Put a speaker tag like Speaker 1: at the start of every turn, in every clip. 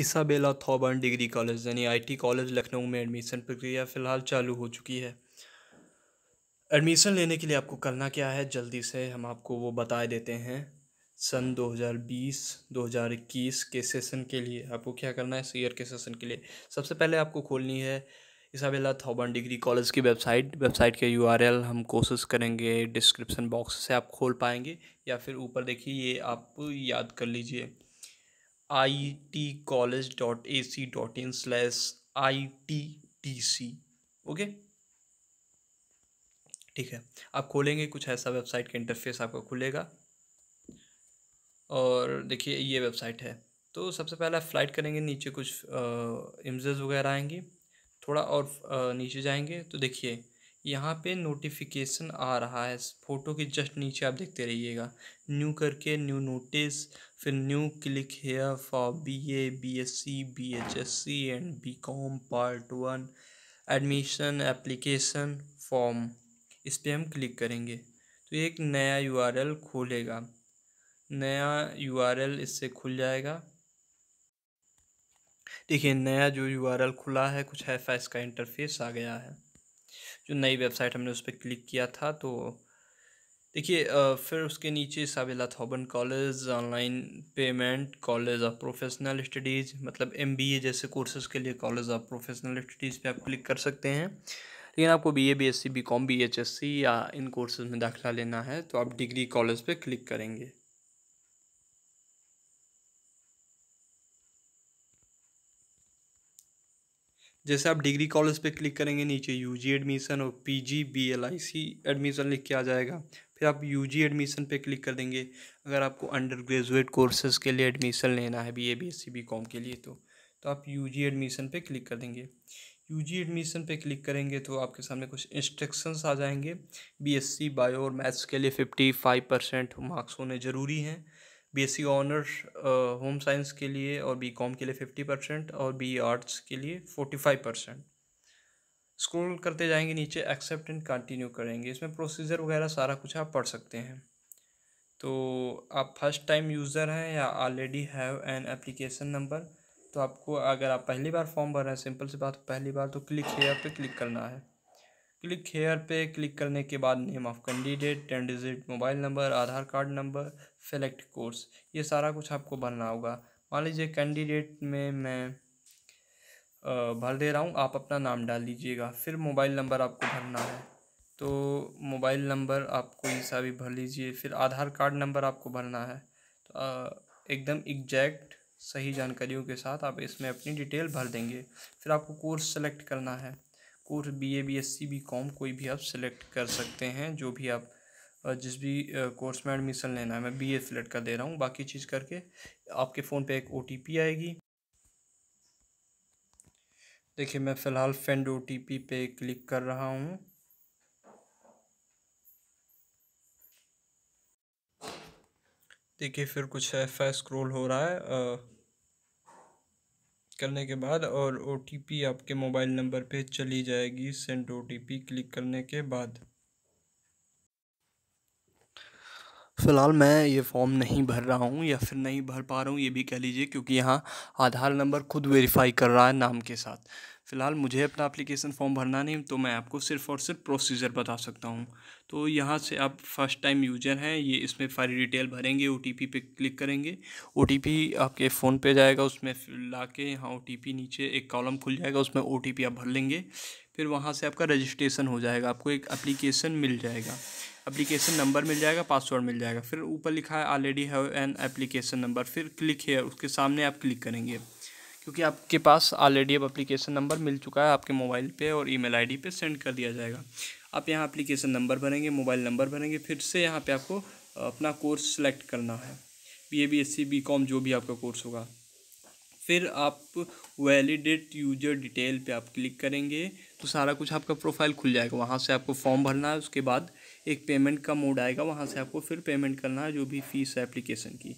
Speaker 1: Isabella Thoburn degree college यानी IT college Lucknow में admission प्रक्रिया फ़िलहाल चालू हो चुकी है एडमिशन लेने के लिए आपको करना क्या है जल्दी से हम आपको वो बता देते हैं सन 2020 2021 के सेशन के लिए आपको क्या करना है इस ईयर के सेशन के लिए सबसे पहले आपको खोलनी है इसाबेला थॉबर्न डिग्री कॉलेज की वेबसाइट वेबसाइट के यू हम कोशिश करेंगे डिस्क्रिप्सन बॉक्स से आप खोल पाएंगे या फिर ऊपर देखिए ये आप याद कर लीजिए I T college dot A C dot in slash I T T C okay ठीक है आप खोलेंगे कुछ ऐसा वेबसाइट का इंटरफेस आपका खुलेगा और देखिए ये वेबसाइट है तो सबसे पहले आप फ्लाइट करेंगे नीचे कुछ इम्जेज वगैरह आएंगे थोड़ा और आ, नीचे जाएंगे तो देखिए यहाँ पे नोटिफिकेशन आ रहा है फ़ोटो के जस्ट नीचे आप देखते रहिएगा न्यू करके न्यू नोटिस फिर new click here for B A B S C B H S C and B com part one admission application form इस पर हम क्लिक करेंगे तो एक नया यू आर एल खोलेगा नया यू आर एल इससे खुल जाएगा देखिए नया जो यू आर एल खुला है कुछ है इसका इंटरफेस आ गया है जो नई वेबसाइट हमने उस पर क्लिक किया था तो देखिए फिर उसके नीचे Isabella Thoburn college online payment college of professional studies मतलब एम बी ए जैसे कोर्सेज़ के लिए कॉलेज ऑफ प्रोफेशनल स्टडीज़ पे आप क्लिक कर सकते हैं लेकिन आपको B A B S C B com B H S C या इन कोर्सेज़ में दाखिला लेना है तो आप डिग्री कॉलेज पे क्लिक करेंगे जैसे आप डिग्री कॉलेज पे क्लिक करेंगे नीचे यूजी एडमिशन और पीजी बीएलआईसी एडमिशन लिख के आ जाएगा फिर आप यूजी एडमिशन पे क्लिक कर देंगे अगर आपको अंडर ग्रेजुएट कोर्सेज़ के लिए एडमिशन लेना है B A B S C B com के लिए तो तो आप यूजी एडमिशन पे क्लिक कर देंगे यूजी एडमिशन पे क्लिक करेंगे तो आपके सामने कुछ इंस्ट्रक्शंस आ जाएंगे बीएससी बायो और मैथ्स के लिए फिफ्टी फाइव परसेंट मार्क्स होने ज़रूरी हैं B C honour home science के लिए और बी कॉम के लिए फिफ्टी परसेंट और बी आर्ट्स e के लिए फोर्टी फाइव परसेंट स्क्रोल करते जाएंगे नीचे एक्सेप्ट एंड कंटिन्यू करेंगे इसमें प्रोसीजर वगैरह सारा कुछ आप पढ़ सकते हैं तो आप फर्स्ट टाइम यूज़र हैं या already have an application number तो आपको अगर आप पहली बार फॉर्म भर रहे हैं सिंपल सी बात पहली बार तो क्लिक हेयर पे क्लिक करना है क्लिक हेयर पे क्लिक करने के बाद name of candidate ten digit mobile number Aadhaar card number select course ये सारा कुछ आपको भरना होगा मान लीजिए कैंडिडेट में मैं भर दे रहा हूँ आप अपना नाम डाल लीजिएगा फिर मोबाइल नंबर आपको भरना है तो मोबाइल नंबर आप कोई सा भी भर लीजिए फिर आधार कार्ड नंबर आपको भरना है तो एकदम एग्जैक्ट सही जानकारियों के साथ आप इसमें अपनी डिटेल भर देंगे फिर आपको कोर्स सेलेक्ट करना है और B A B S C B com कोई भी आप सिलेक्ट कर सकते हैं जो भी आप जिस भी कोर्स में एडमिशन लेना है मैं बी ए सिलेक्ट कर दे रहा हूँ बाकी चीज़ करके आपके फ़ोन पे एक ओ टी पी आएगी देखिए मैं फ़िलहाल फेंड ओ टी पी पे क्लिक कर रहा हूँ देखिए फिर कुछ ऐसा स्क्रोल हो रहा है आ, करने के बाद और ओ आपके मोबाइल नंबर पे चली जाएगी सेंड ओ क्लिक करने के बाद फ़िलहाल मैं ये फॉर्म नहीं भर रहा हूँ या फिर नहीं भर पा रहा हूँ ये भी कह लीजिए क्योंकि यहाँ आधार नंबर खुद वेरीफाई कर रहा है नाम के साथ फ़िलहाल मुझे अपना एप्लीकेशन फॉर्म भरना नहीं तो मैं आपको सिर्फ और सिर्फ प्रोसीजर बता सकता हूँ तो यहाँ से आप फर्स्ट टाइम यूजर हैं ये इसमें सारी डिटेल भरेंगे ओ पे क्लिक करेंगे ओ आपके फ़ोन पे जाएगा उसमें ला के यहाँ ओ नीचे एक कॉलम खुल जाएगा उसमें ओ आप भर लेंगे फिर वहाँ से आपका रजिस्ट्रेशन हो जाएगा आपको एक अप्लीकेशन मिल जाएगा एप्लीकेशन नंबर मिल जाएगा पासवर्ड मिल जाएगा फिर ऊपर लिखा है already have an application number फिर क्लिक है उसके सामने आप क्लिक करेंगे क्योंकि आपके पास ऑलरेडी अब अप्लीकेशन नंबर मिल चुका है आपके मोबाइल पे और ईमेल आईडी पे सेंड कर दिया जाएगा आप यहाँ अप्लीकेशन नंबर भरेंगे मोबाइल नंबर भरेंगे फिर से यहाँ पे आपको अपना कोर्स सेलेक्ट करना है B A B S C B com जो भी आपका कोर्स होगा फिर आप वैलिडेट यूजर डिटेल पे आप क्लिक करेंगे तो सारा कुछ आपका प्रोफाइल खुल जाएगा वहाँ से आपको फॉर्म भरना है उसके बाद एक पेमेंट का मोड आएगा वहाँ से आपको फिर पेमेंट करना है जो भी फीस है एप्लीकेशन की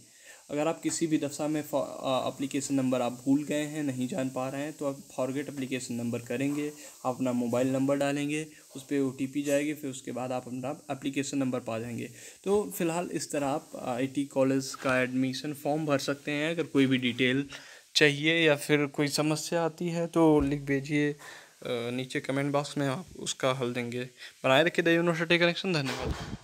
Speaker 1: अगर आप किसी भी दफ़ा में अप्लीकेशन नंबर आप भूल गए हैं नहीं जान पा रहे हैं तो आप फॉरगेट अप्लीकेशन नंबर करेंगे आप अपना मोबाइल नंबर डालेंगे उस पर ओ जाएगी फिर उसके बाद आप अपना अप्लीकेशन नंबर पा जाएंगे तो फ़िलहाल इस तरह आप आई कॉलेज का एडमिशन फॉर्म भर सकते हैं अगर कोई भी डिटेल चाहिए या फिर कोई समस्या आती है तो लिख भेजिए नीचे कमेंट बॉक्स में आप उसका हल देंगे बनाए रखिए द यूनिवर्सिटी कनेक्शन धन्यवाद